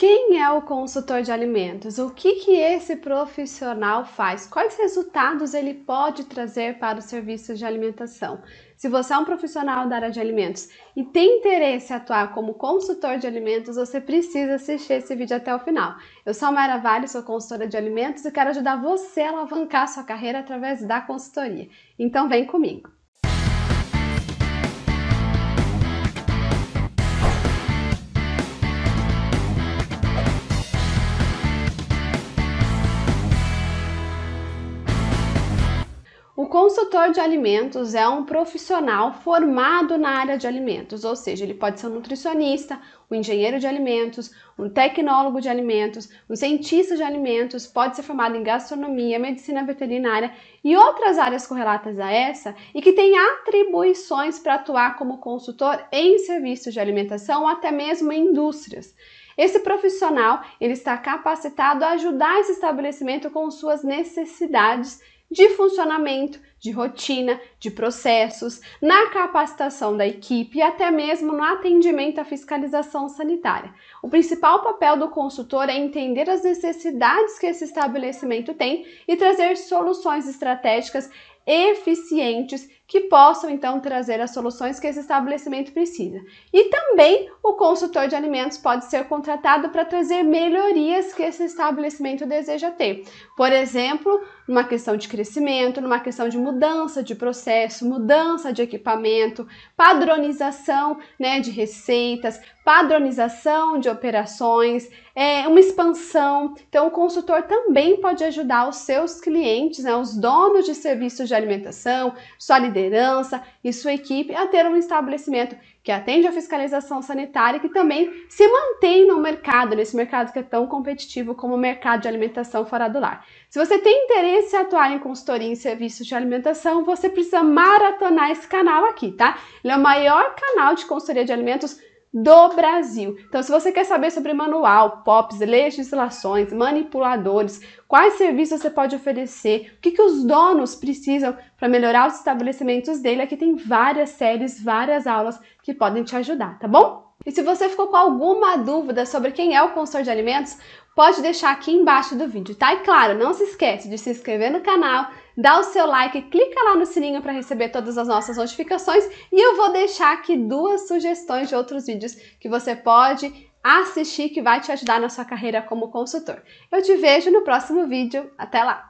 Quem é o consultor de alimentos? O que, que esse profissional faz? Quais resultados ele pode trazer para os serviços de alimentação? Se você é um profissional da área de alimentos e tem interesse em atuar como consultor de alimentos, você precisa assistir esse vídeo até o final. Eu sou a Mayra Vale, sou consultora de alimentos e quero ajudar você a alavancar sua carreira através da consultoria. Então vem comigo! consultor de alimentos é um profissional formado na área de alimentos, ou seja, ele pode ser um nutricionista, um engenheiro de alimentos, um tecnólogo de alimentos, um cientista de alimentos, pode ser formado em gastronomia, medicina veterinária e outras áreas correlatas a essa e que tem atribuições para atuar como consultor em serviços de alimentação ou até mesmo em indústrias. Esse profissional, ele está capacitado a ajudar esse estabelecimento com suas necessidades de funcionamento, de rotina, de processos, na capacitação da equipe e até mesmo no atendimento à fiscalização sanitária. O principal papel do consultor é entender as necessidades que esse estabelecimento tem e trazer soluções estratégicas eficientes que possam então trazer as soluções que esse estabelecimento precisa. E também o consultor de alimentos pode ser contratado para trazer melhorias que esse estabelecimento deseja ter. Por exemplo, numa questão de crescimento, numa questão de mudança mudança de processo, mudança de equipamento, padronização né, de receitas, padronização de operações, é, uma expansão. Então, o consultor também pode ajudar os seus clientes, né, os donos de serviços de alimentação, sua liderança e sua equipe a ter um estabelecimento que atende à fiscalização sanitária e que também se mantém no mercado, nesse mercado que é tão competitivo como o mercado de alimentação fora do lar. Se você tem interesse em atuar em consultoria em serviços de alimentação, você precisa maratonar esse canal aqui, tá? Ele é o maior canal de consultoria de alimentos do Brasil. Então, se você quer saber sobre manual, POPs, legislações, manipuladores, quais serviços você pode oferecer, o que, que os donos precisam para melhorar os estabelecimentos dele, aqui tem várias séries, várias aulas que podem te ajudar, tá bom? E se você ficou com alguma dúvida sobre quem é o consultor de alimentos, pode deixar aqui embaixo do vídeo, tá? E claro, não se esquece de se inscrever no canal, dá o seu like, clica lá no sininho para receber todas as nossas notificações e eu vou deixar aqui duas sugestões de outros vídeos que você pode assistir que vai te ajudar na sua carreira como consultor. Eu te vejo no próximo vídeo. Até lá!